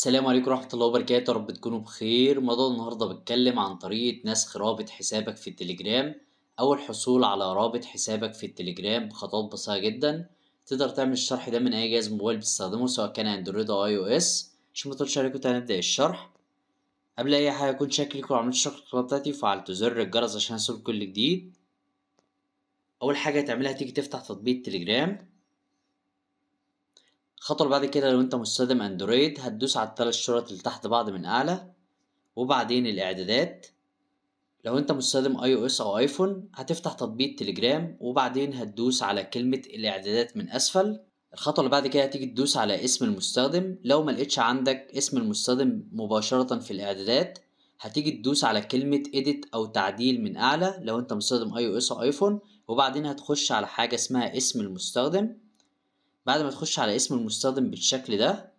السلام عليكم ورحمة الله وبركاته رب تكونوا بخير موضوع النهاردة بتكلم عن طريقة نسخ رابط حسابك في التليجرام أو الحصول على رابط حسابك في التليجرام بخطوات بسيطة جدا تقدر تعمل الشرح ده من أي جهاز موبايل بتستخدمه سواء كان اندرويد أو أي أو إس عشان مطولش عليكم تعالى نبدأ الشرح قبل أي حاجة يكون شكلك وعملت شرح القناة بتاعتي وفعلت زر الجرس عشان يوصلكوا كل جديد أول حاجة هتعملها تيجي تفتح تطبيق التليجرام الخطوة اللي بعد كده لو انت مستخدم اندرويد هتدوس على التلات شرط اللي تحت بعض من اعلى وبعدين الاعدادات لو انت مستخدم اي او اس او ايفون هتفتح تطبيق تليجرام وبعدين هتدوس على كلمة الاعدادات من اسفل الخطوة اللي بعد كده هتيجي تدوس على اسم المستخدم لو ملقتش عندك اسم المستخدم مباشرة في الاعدادات هتيجي تدوس على كلمة edit او تعديل من اعلى لو انت مستخدم اي او اس او ايفون وبعدين هتخش على حاجة اسمها اسم المستخدم بعد ما تخش على اسم المستخدم بالشكل ده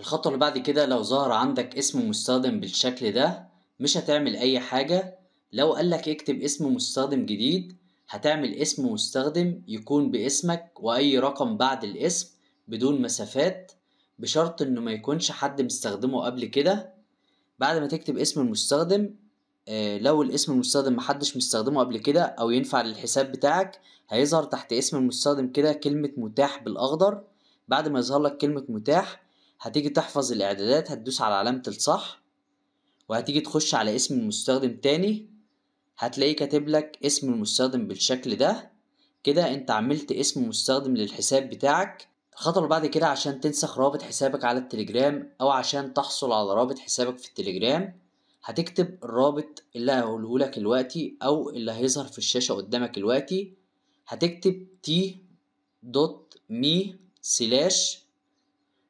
الخطوة اللي بعد كده لو ظهر عندك اسم مستخدم بالشكل ده مش هتعمل اي حاجة لو قالك اكتب اسم مستخدم جديد هتعمل اسم مستخدم يكون باسمك واي رقم بعد الاسم بدون مسافات بشرط انه ما يكونش حد مستخدمه قبل كده بعد ما تكتب اسم المستخدم آه، لو الاسم المستخدم محدش مستخدمه قبل كده او ينفع للحساب بتاعك هيظهر تحت اسم المستخدم كده كلمة متاح بالاخضر بعد ما يظهر لك كلمة متاح هتيجي تحفظ الاعدادات هتدوس على علامة الصح وهتيجي تخش على اسم المستخدم تاني هتلاقيه كاتب لك اسم المستخدم بالشكل ده كده انت عملت اسم مستخدم للحساب بتاعك خطر بعد كده عشان تنسخ رابط حسابك على التليجرام او عشان تحصل على رابط حسابك في التليجرام هتكتب الرابط اللي هقوله لك دلوقتي او اللي هيظهر في الشاشه قدامك دلوقتي هتكتب تي دوت مي سلاش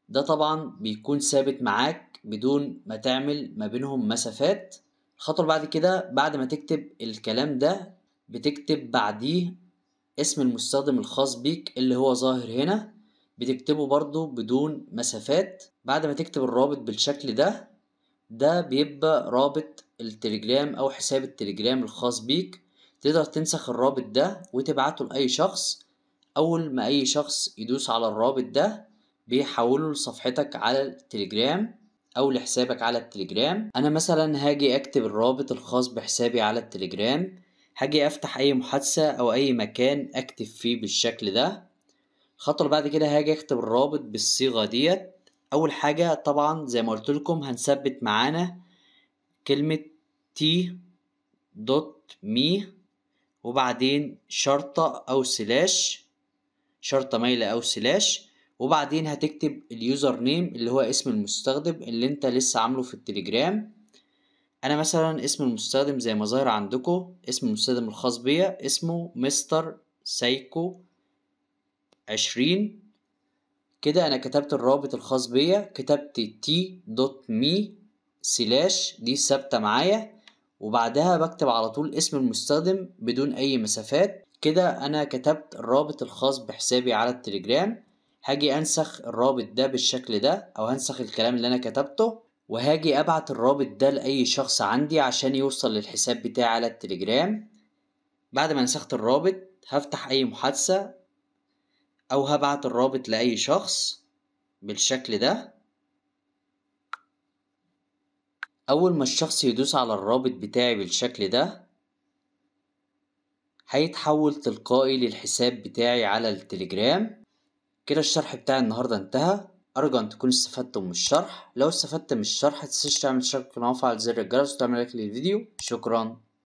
ده طبعا بيكون ثابت معاك بدون ما تعمل ما بينهم مسافات الخطوه اللي بعد كده بعد ما تكتب الكلام ده بتكتب بعديه اسم المستخدم الخاص بيك اللي هو ظاهر هنا بتكتبه برضو بدون مسافات بعد ما تكتب الرابط بالشكل ده ده بيبقى رابط التليجرام او حساب التليجرام الخاص بيك تقدر تنسخ الرابط ده وتبعته لاي شخص اول ما اي شخص يدوس على الرابط ده بيحوله لصفحتك على التليجرام او لحسابك على التليجرام انا مثلا هاجي اكتب الرابط الخاص بحسابي على التليجرام هاجي افتح اي محادثة او اي مكان اكتب فيه بالشكل ده الخطوة اللي بعد كده هاجي اكتب الرابط بالصيغة ديت اول حاجة طبعا زي ما قلت لكم هنثبت معانا كلمة تي دوت مي وبعدين شرطة او سلاش شرطة مايلة او سلاش وبعدين هتكتب اليوزر نيم اللي هو اسم المستخدم اللي انت لسه عامله في التليجرام انا مثلا اسم المستخدم زي ما ظاهر عندكو اسم المستخدم الخاص بيا اسمه مستر سايكو عشرين كده انا كتبت الرابط الخاص بيا كتبت تي دوت مي سلاش دي ثابته معايا وبعدها بكتب على طول اسم المستخدم بدون اي مسافات كده انا كتبت الرابط الخاص بحسابي على التليجرام هاجي انسخ الرابط ده بالشكل ده او هنسخ الكلام اللي انا كتبته وهاجي ابعت الرابط ده لاي شخص عندي عشان يوصل للحساب بتاعي على التليجرام بعد ما نسخت الرابط هفتح اي محادثة أو هبعت الرابط لأي شخص بالشكل ده أول ما الشخص يدوس على الرابط بتاعي بالشكل ده هيتحول تلقائي للحساب بتاعي على التليجرام كده الشرح بتاع النهاردة انتهى أرجو أن تكونوا استفدتم من الشرح لو استفدت من الشرح متنساش تعمل اشتراك في القناة وفعل زر الجرس وتعمل لايك للفيديو شكرا